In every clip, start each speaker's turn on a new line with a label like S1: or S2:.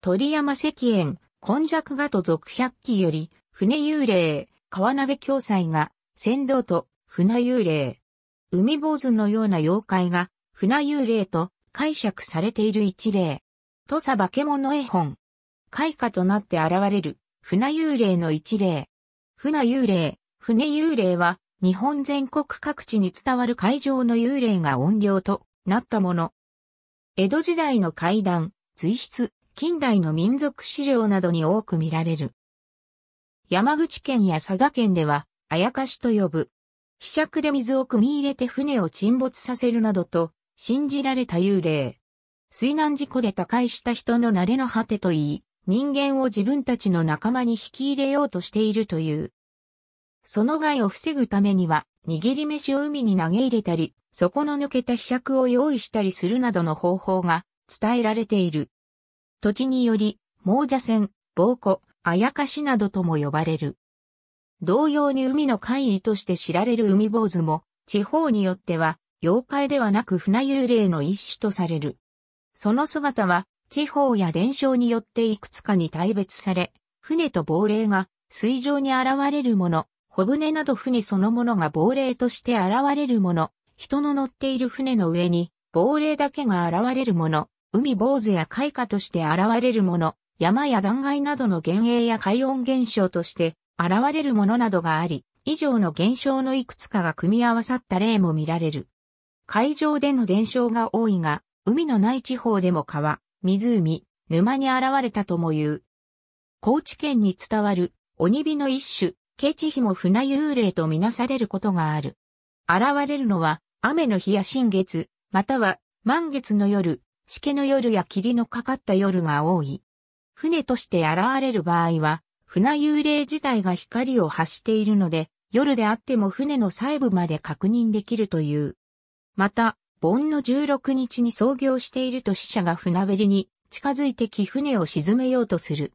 S1: 鳥山石燕、今弱画と続百鬼より、船幽霊、川鍋教祭が、船頭と船幽霊。海坊主のような妖怪が、船幽霊と解釈されている一例。土佐化け物絵本。開花となって現れる、船幽霊の一例。船幽霊、船幽霊は、日本全国各地に伝わる海上の幽霊が怨霊となったもの。江戸時代の怪談、随筆、近代の民族資料などに多く見られる。山口県や佐賀県では、あやかしと呼ぶ。被釈で水を汲み入れて船を沈没させるなどと、信じられた幽霊。水難事故で他界した人の慣れの果てといい、人間を自分たちの仲間に引き入れようとしているという。その害を防ぐためには、握り飯を海に投げ入れたり、底の抜けた被釈を用意したりするなどの方法が伝えられている。土地により、猛者船、暴庫、あやかしなどとも呼ばれる。同様に海の怪異として知られる海坊主も、地方によっては、妖怪ではなく船幽霊の一種とされる。その姿は、地方や伝承によっていくつかに大別され、船と亡霊が水上に現れるもの、小舟など船そのものが亡霊として現れるもの、人の乗っている船の上に亡霊だけが現れるもの、海坊主や開花として現れるもの、山や断崖などの幻影や海音現象として現れるものなどがあり、以上の現象のいくつかが組み合わさった例も見られる。海上での現象が多いが、海のない地方でも川、湖、沼に現れたとも言う。高知県に伝わる鬼火の一種、ケチヒモ船幽霊とみなされることがある。現れるのは雨の日や新月、または満月の夜、湿気の夜や霧のかかった夜が多い。船として現れる場合は、船幽霊自体が光を発しているので、夜であっても船の細部まで確認できるという。また、盆の16日に操業していると死者が船べりに近づいてき船を沈めようとする。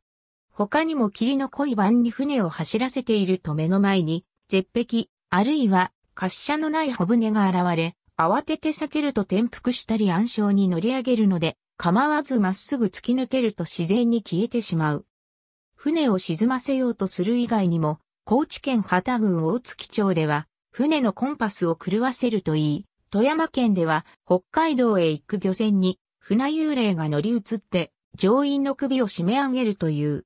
S1: 他にも霧の濃い晩に船を走らせていると目の前に、絶壁、あるいは滑車のない小舟が現れ、慌てて避けると転覆したり暗礁に乗り上げるので、構わずまっすぐ突き抜けると自然に消えてしまう。船を沈ませようとする以外にも、高知県旗田郡大月町では、船のコンパスを狂わせるといい、富山県では北海道へ行く漁船に船幽霊が乗り移って乗員の首を締め上げるという。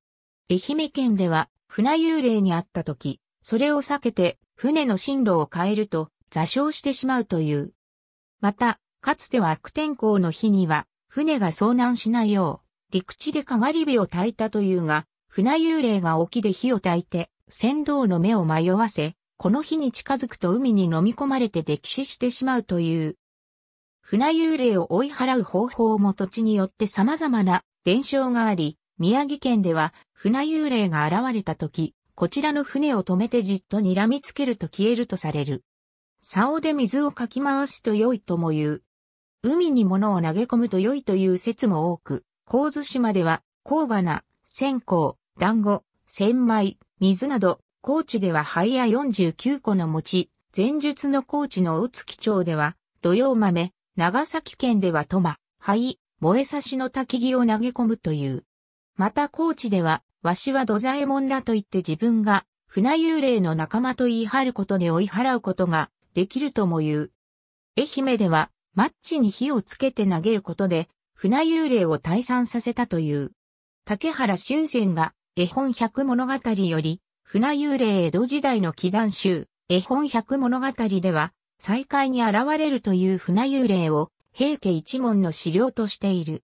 S1: 愛媛県では船幽霊にあった時、それを避けて船の進路を変えると座礁してしまうという。また、かつては悪天候の日には、船が遭難しないよう、陸地でかがり火を焚いたというが、船幽霊が沖で火を焚いて、船頭の目を迷わせ、この日に近づくと海に飲み込まれて溺死してしまうという。船幽霊を追い払う方法も土地によって様々な伝承があり、宮城県では船幽霊が現れた時、こちらの船を止めてじっと睨みつけると消えるとされる。竿で水をかき回すと良いとも言う。海に物を投げ込むと良いという説も多く、神津島では、香花、線香、団子、千枚、水など、高知では灰や49個の餅、前述の高知の大月町では、土曜豆、長崎県ではトマ、灰、燃え差しの焚き木を投げ込むという。また高知では、わしは土左衛門だと言って自分が、船幽霊の仲間と言い張ることで追い払うことができるとも言う。愛媛では、マッチに火をつけて投げることで、船幽霊を退散させたという。竹原俊仙が、絵本百物語より、船幽霊江戸時代の祈願集、絵本百物語では、再会に現れるという船幽霊を、平家一門の資料としている。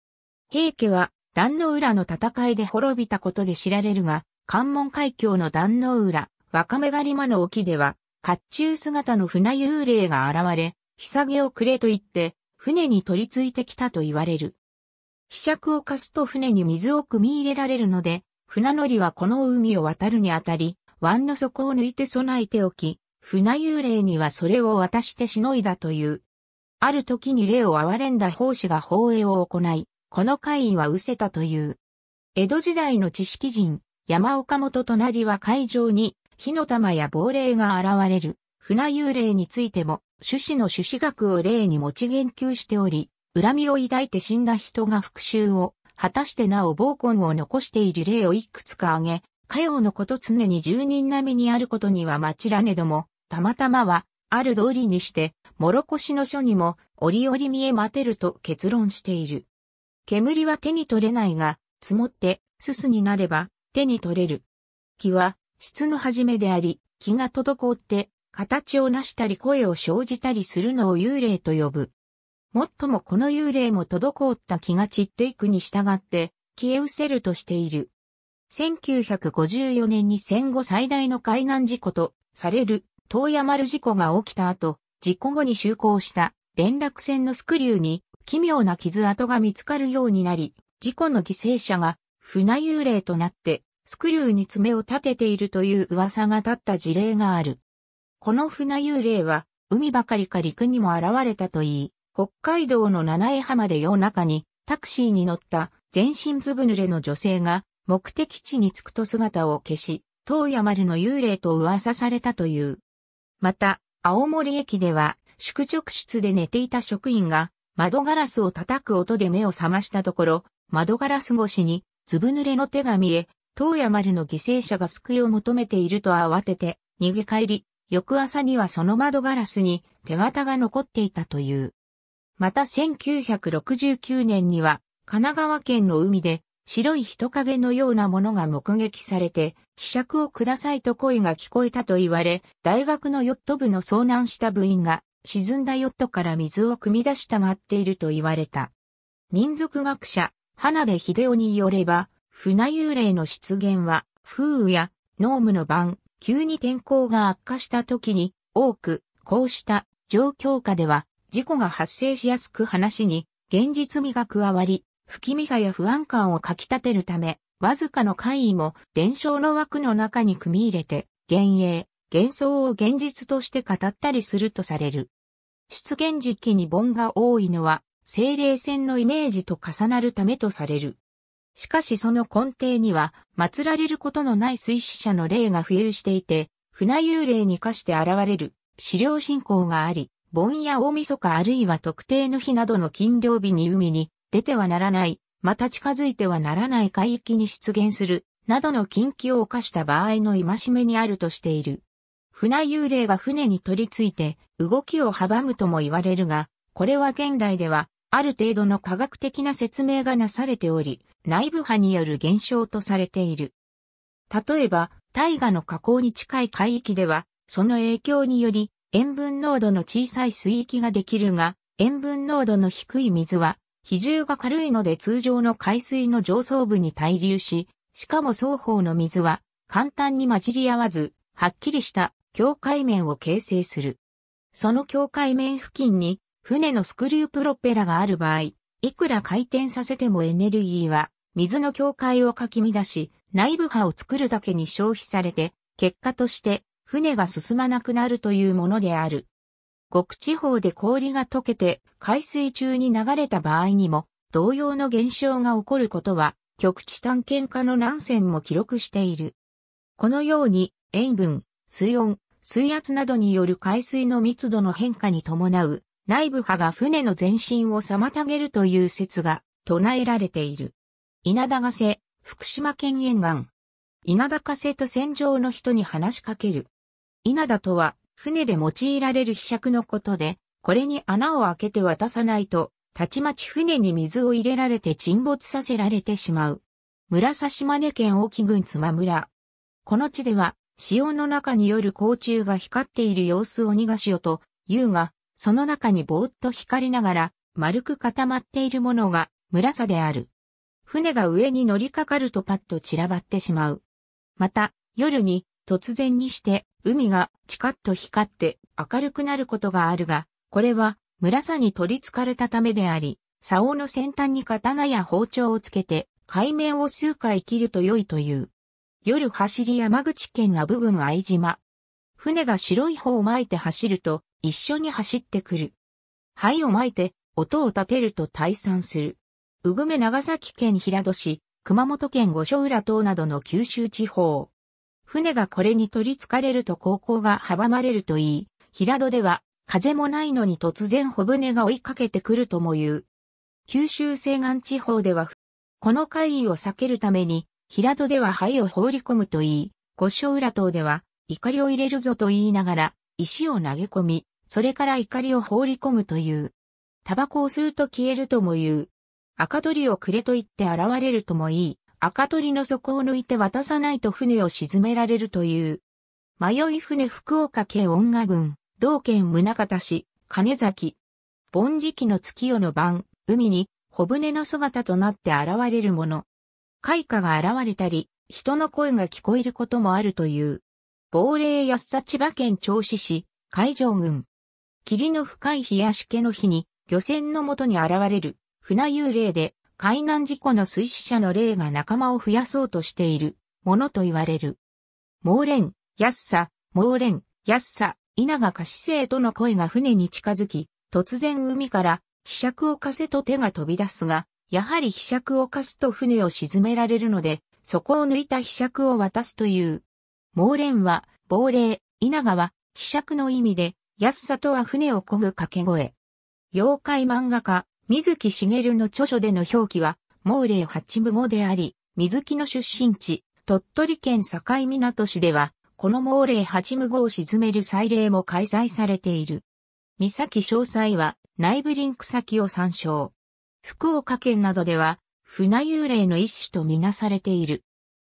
S1: 平家は、壇の浦の戦いで滅びたことで知られるが、関門海峡の壇の浦、若目狩間の沖では、甲冑姿の船幽霊が現れ、ひげをくれと言って、船に取り付いてきたと言われる。被釈を貸すと船に水を汲み入れられるので、船乗りはこの海を渡るにあたり、湾の底を抜いて備えておき、船幽霊にはそれを渡してしのいだという。ある時に霊を憐れんだ奉仕が放映を行い、この会は失せたという。江戸時代の知識人、山岡元隣は会場に火の玉や亡霊が現れる、船幽霊についても、種子の種子学を例に持ち言及しており、恨みを抱いて死んだ人が復讐を、果たしてなお暴魂を残している例をいくつか挙げ、火曜のこと常に住人並みにあることには町らねども、たまたまは、ある通りにして、諸腰の書にも、折々見え待てると結論している。煙は手に取れないが、積もって、すすになれば、手に取れる。木は、質の始めであり、気が滞って、形を成したり声を生じたりするのを幽霊と呼ぶ。もっともこの幽霊も滞った気が散っていくに従って、消え失せるとしている。1954年に戦後最大の海難事故とされる遠山丸事故が起きた後、事故後に就航した連絡船のスクリューに奇妙な傷跡が見つかるようになり、事故の犠牲者が船幽霊となってスクリューに爪を立てているという噂が立った事例がある。この船幽霊は、海ばかりか陸にも現れたといい、北海道の七重浜で夜中に、タクシーに乗った全身ずぶ濡れの女性が、目的地に着くと姿を消し、東山丸の幽霊と噂されたという。また、青森駅では、宿直室で寝ていた職員が、窓ガラスを叩く音で目を覚ましたところ、窓ガラス越しに、ずぶ濡れの手が見え、東山丸の犠牲者が救いを求めていると慌てて逃げ帰り、翌朝にはその窓ガラスに手形が残っていたという。また1969年には神奈川県の海で白い人影のようなものが目撃されて、希釈をくださいと声が聞こえたと言われ、大学のヨット部の遭難した部員が沈んだヨットから水を汲み出したがっていると言われた。民族学者、花部秀夫によれば、船幽霊の出現は、風雨や濃霧の晩、急に天候が悪化した時に、多く、こうした状況下では、事故が発生しやすく話に、現実味が加わり、不気味さや不安感をかき立てるため、わずかの怪異も伝承の枠の中に組み入れて、幻影、幻想を現実として語ったりするとされる。出現時期に盆が多いのは、精霊戦のイメージと重なるためとされる。しかしその根底には、祀られることのない水死者の霊が浮遊していて、船幽霊に化して現れる、資料信仰があり、盆や大晦日あるいは特定の日などの勤漁日に海に出てはならない、また近づいてはならない海域に出現する、などの禁忌を犯した場合の戒めにあるとしている。船幽霊が船に取り付いて動きを阻むとも言われるが、これは現代ではある程度の科学的な説明がなされており、内部波による現象とされている。例えば、大河の河口に近い海域では、その影響により、塩分濃度の小さい水域ができるが、塩分濃度の低い水は、比重が軽いので通常の海水の上層部に滞留し、しかも双方の水は簡単に混じり合わず、はっきりした境界面を形成する。その境界面付近に船のスクリュープロペラがある場合、いくら回転させてもエネルギーは水の境界をかき乱し、内部波を作るだけに消費されて、結果として船が進まなくなるというものである。極地方で氷が溶けて海水中に流れた場合にも同様の現象が起こることは極地探検家のラ線も記録している。このように塩分、水温、水圧などによる海水の密度の変化に伴う内部派が船の前進を妨げるという説が唱えられている。稲田ヶ瀬、福島県沿岸。稲田ヶ瀬と戦場の人に話しかける。稲田とは、船で用いられる柄杓のことで、これに穴を開けて渡さないと、たちまち船に水を入れられて沈没させられてしまう。村島根県大木郡妻村。この地では、潮の中による甲虫が光っている様子を逃がしよと、言うが、その中にぼーっと光りながら、丸く固まっているものが、紫である。船が上に乗りかかるとパッと散らばってしまう。また、夜に、突然にして、海がチカッと光って明るくなることがあるが、これは、紫に取り憑かれたためであり、竿の先端に刀や包丁をつけて、海面を数回切ると良いという。夜走り山口県阿武郡藍島。船が白い方を巻いて走ると、一緒に走ってくる。灰をまいて、音を立てると退散する。うぐめ長崎県平戸市、熊本県五所浦島などの九州地方。船がこれに取りつかれると航行が阻まれるといい、平戸では風もないのに突然小舟が追いかけてくるとも言う。九州西岸地方では、この会議を避けるために、平戸では灰を放り込むといい、五所浦島では怒りを入れるぞと言いながら石を投げ込み、それから怒りを放り込むという。タバコを吸うと消えるとも言う。赤鳥をくれと言って現れるとも言い、赤鳥の底を抜いて渡さないと船を沈められるという。迷い船福岡県恩賀郡、道県宗方市、金崎。盆時期の月夜の晩、海に小舟の姿となって現れるもの。開花が現れたり、人の声が聞こえることもあるという。亡霊安さ千葉県銚子市、海上郡。霧の深い日やしけの日に、漁船のもとに現れる、船幽霊で、海難事故の水死者の霊が仲間を増やそうとしている、ものと言われる。猛連、安さ、猛連、安さ、稲が貸し生との声が船に近づき、突然海から、被釈をかせと手が飛び出すが、やはり被釈をかすと船を沈められるので、そこを抜いた被釈を渡すという。猛連は、亡霊、稲がは、ひ釈の意味で、安さとは船を漕ぐ掛け声。妖怪漫画家、水木しげるの著書での表記は、毛霊八部語であり、水木の出身地、鳥取県境港市では、この毛霊八部語を沈める祭礼も開催されている。三崎詳細は、内部リンク先を参照。福岡県などでは、船幽霊の一種とみなされている。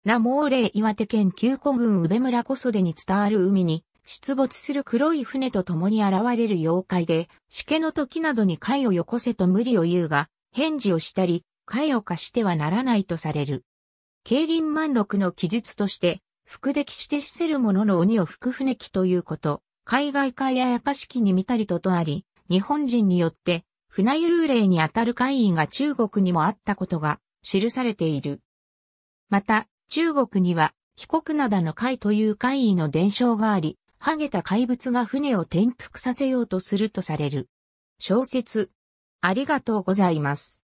S1: な毛霊岩手県旧古郡宇部村小袖に伝わる海に、出没する黒い船と共に現れる妖怪で、しけの時などに貝をよこせと無理を言うが、返事をしたり、貝を貸してはならないとされる。競輪満録の記述として、福歴して死せる者の鬼をく船木ということ、海外海ややかしきに見たりととあり、日本人によって船幽霊にあたる会員が中国にもあったことが記されている。また、中国には、帰国灘の会という会員の伝承があり、ハゲた怪物が船を転覆させようとするとされる。小説。ありがとうございます。